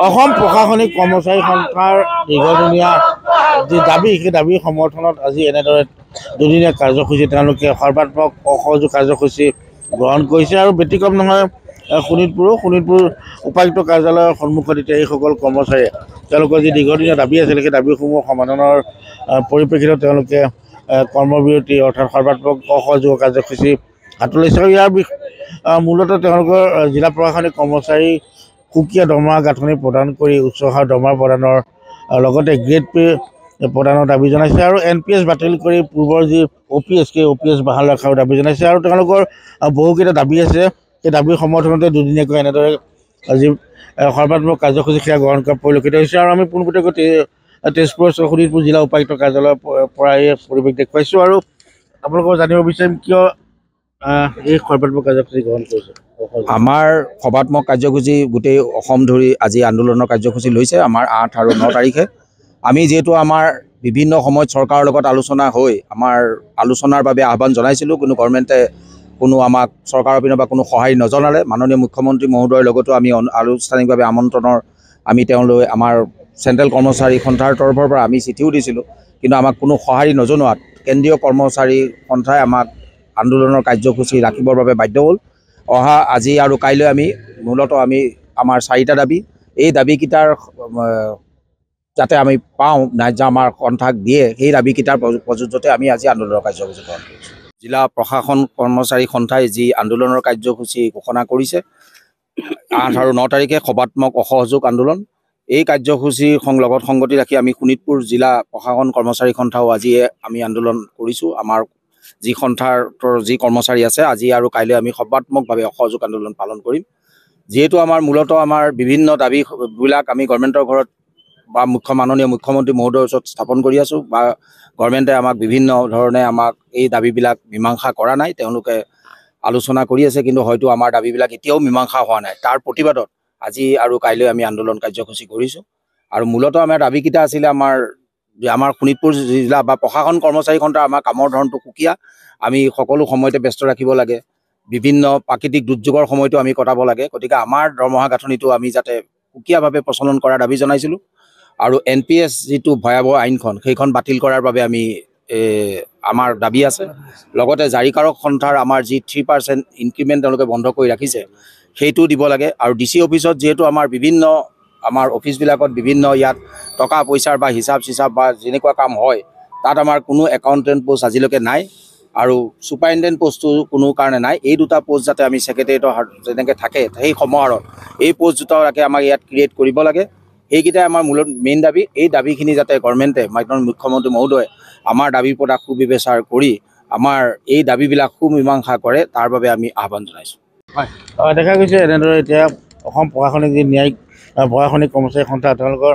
অসম প্ৰশাসনিক কৰ্মচাৰী সন্থাৰ দীৰ্ঘদিনীয়া যি দাবী সেই দাবী সমৰ্থনত আজি এনেদৰে দুদিনীয়া কাৰ্যসূচী তেওঁলোকে সৰ্বাত্মক অসহযোগ কাৰ্যসূচী গ্ৰহণ কৰিছে আৰু ব্যতিক্ৰম নহয় শোণিতপুৰো শোণিতপুৰ উপায়ুক্ত কাৰ্যালয়ৰ সন্মুখত এতিয়া এইসকল কৰ্মচাৰীয়ে তেওঁলোকৰ যি দীৰ্ঘদিনীয়া দাবী আছিলে সেই দাবীসমূহ সমাধানৰ পৰিপ্ৰেক্ষিতত তেওঁলোকে কৰ্মবিৰতি অৰ্থাৎ সৰ্বাত্মক অসহযোগ কাৰ্যসূচী হাতত আৰু ইয়াৰ বিষ মূলতঃ তেওঁলোকৰ জিলা প্ৰশাসনিক কৰ্মচাৰী সুকীয়া দৰমহা গাঁথনি প্ৰদান কৰি উচ্চ হাৰ দৰমহা প্ৰদানৰ লগতে গ্ৰেড পে প্ৰদানৰ দাবী জনাইছে আৰু এন পি এছ বাতিল কৰি পূৰ্বৰ যি অ' পি এছ কে অ' পি এছ বাহাল ৰখাৰ দাবী জনাইছে আৰু তেওঁলোকৰ বহুকেইটা দাবী আছে সেই দাবীৰ সমৰ্থনতে দুদিনীয়াকৈ এনেদৰে যি সৰ্বাত্মক কাৰ্যসূচী সেয়া গ্ৰহণ কৰা পৰিলক্ষিত হৈছে আৰু আমি পোনপটীয়াকৈ তেজপুৰ শোণিতপুৰ জিলা উপায়ুক্ত কাৰ্যালয়ৰ পৰা এই পৰিৱেশ দেখুৱাইছোঁ আৰু আপোনালোকক জানিব বিচাৰিম কিয় এই সৰ্বাত্মক কাৰ্যসূচী গ্ৰহণ কৰিছে আমাৰ সভাত্মক কাৰ্যসূচী গোটেই অসম ধৰি আজি আন্দোলনৰ কাৰ্যসূচী লৈছে আমাৰ আঠ আৰু ন তাৰিখে আমি যিহেতু আমাৰ বিভিন্ন সময়ত চৰকাৰৰ লগত আলোচনা হৈ আমাৰ আলোচনাৰ বাবে আহ্বান জনাইছিলোঁ কিন্তু গভৰ্ণমেণ্টে কোনো আমাক চৰকাৰৰ পিনৰ পৰা কোনো সহায় নজনালে মাননীয় মুখ্যমন্ত্ৰী মহোদয়ৰ লগতো আমি আনুষ্ঠানিকভাৱে আমন্ত্ৰণৰ আমি তেওঁলৈ আমাৰ চেণ্ট্ৰেল কৰ্মচাৰী সন্থাৰ তৰফৰ পৰা আমি চিঠিও দিছিলোঁ কিন্তু আমাক কোনো সঁহাৰি নজনোৱাত কেন্দ্ৰীয় কৰ্মচাৰী সন্থাই আমাক আন্দোলনৰ কাৰ্যসূচী ৰাখিবৰ বাবে বাধ্য হ'ল অহা আজি আৰু কাইলৈ আমি মূলত আমি আমাৰ চাৰিটা দাবী এই দাবীকেইটাৰ যাতে আমি পাওঁ নাই যে আমাৰ কণ্ঠাক দিয়ে সেই দাবীকেইটাৰ প্ৰযোজ্যতে আমি আজি আন্দোলনৰ কাৰ্যসূচী গ্ৰহণ কৰিছোঁ জিলা প্ৰশাসন কৰ্মচাৰী সন্থাই যি আন্দোলনৰ কাৰ্যসূচী ঘোষণা কৰিছে আঠ আৰু ন তাৰিখে সভাত্মক অসহযোগ আন্দোলন এই কাৰ্যসূচীৰ লগত সংগতি ৰাখি আমি শোণিতপুৰ জিলা প্ৰশাসন কৰ্মচাৰী সন্থাও আজিয়ে আমি আন্দোলন কৰিছোঁ আমাৰ যি সন্থাৰ যি কৰ্মচাৰী আছে আজি আৰু কাইলৈ আমি সৰ্বাত্মকভাৱে অসহযোগ আন্দোলন পালন কৰিম যিহেতু আমাৰ মূলতঃ আমাৰ বিভিন্ন দাবীবিলাক আমি গভৰ্ণমেণ্টৰ ঘৰত বা মুখ্য মাননীয় মুখ্যমন্ত্ৰী মহোদয়ৰ ওচৰত স্থাপন কৰি আছোঁ বা গভৰ্ণমেণ্টে আমাক বিভিন্ন ধৰণে আমাক এই দাবীবিলাক মীমাংসা কৰা নাই তেওঁলোকে আলোচনা কৰি আছে কিন্তু হয়তো আমাৰ দাবীবিলাক এতিয়াও মীমাংসা হোৱা নাই তাৰ প্ৰতিবাদত আজি আৰু কাইলৈ আমি আন্দোলন কাৰ্যসূচী কৰিছোঁ আৰু মূলতঃ আমাৰ দাবীকেইটা আছিলে আমাৰ আমাৰ শোণিতপুৰ জিলা বা প্ৰশাসন কৰ্মচাৰী খণ্ডৰ আমাৰ কামৰ ধৰণটো সুকীয়া আমি সকলো সময়তে ব্যস্ত ৰাখিব লাগে বিভিন্ন প্ৰাকৃতিক দুৰ্যোগৰ সময়তো আমি কটাব লাগে গতিকে আমাৰ দৰমহা গাঁথনিটো আমি যাতে সুকীয়াভাৱে প্ৰচলন কৰাৰ দাবী জনাইছিলোঁ আৰু এন পি এছ যিটো ভয়াৱহ আইনখন সেইখন বাতিল কৰাৰ বাবে আমি আমাৰ দাবী আছে লগতে জাৰিকাৰক সন্থাৰ আমাৰ যি থ্ৰী পাৰ্চেণ্ট ইনক্ৰিমেণ্ট তেওঁলোকে বন্ধ কৰি ৰাখিছে সেইটোও দিব লাগে আৰু ডি চি অফিচত যিহেতু আমাৰ বিভিন্ন আমাৰ অফিচবিলাকত বিভিন্ন ইয়াত টকা পইচাৰ বা হিচাপ চিচাপ বা যেনেকুৱা কাম হয় তাত আমাৰ কোনো একাউণ্টেণ্ট পোষ্ট আজিলৈকে নাই আৰু ছুপাৰিণ্টেণ্ট পোষ্টো কোনো কাৰণে নাই এই দুটা পোষ্ট যাতে আমি ছেক্ৰেটেৰিয়েটৰ যেনেকৈ থাকে সেই সময়ত এই পোষ্ট দুটাকে তাকে আমাক ইয়াত ক্ৰিয়েট কৰিব লাগে সেইকেইটাই আমাৰ মূলত মেইন দাবী এই দাবীখিনি যাতে গভৰ্ণমেণ্টে মাননীয় মুখ্যমন্ত্ৰী মহোদয় আমাৰ দাবীৰ পৰা সুবিবেচাৰ কৰি আমাৰ এই দাবীবিলাক সুমীমাংসা কৰে তাৰ বাবে আমি আহ্বান জনাইছোঁ হয় দেখা গৈছে এনেদৰে এতিয়া অসম প্ৰশাসনিক যি ন্যায়িক প্ৰশাসনিক কৰ্মচাৰী সন্থা তেওঁলোকৰ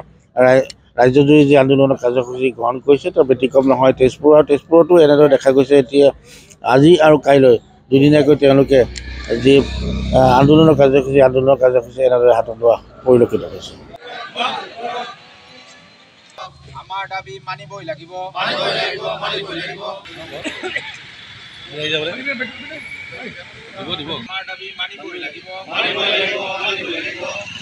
ৰাজ্যজুৰি যি আন্দোলনৰ কাৰ্যসূচী গ্ৰহণ কৰিছে তাৰ ব্যতিক্ৰম নহয় তেজপুৰ আৰু তেজপুৰতো এনেদৰে দেখা গৈছে এতিয়া আজি আৰু কাইলৈ দুদিনীয়াকৈ তেওঁলোকে যি আন্দোলনৰ কাৰ্যসূচী আন্দোলনৰ কাৰ্যসূচী এনেদৰে হাতত লোৱা পৰিলক্ষিত হৈছে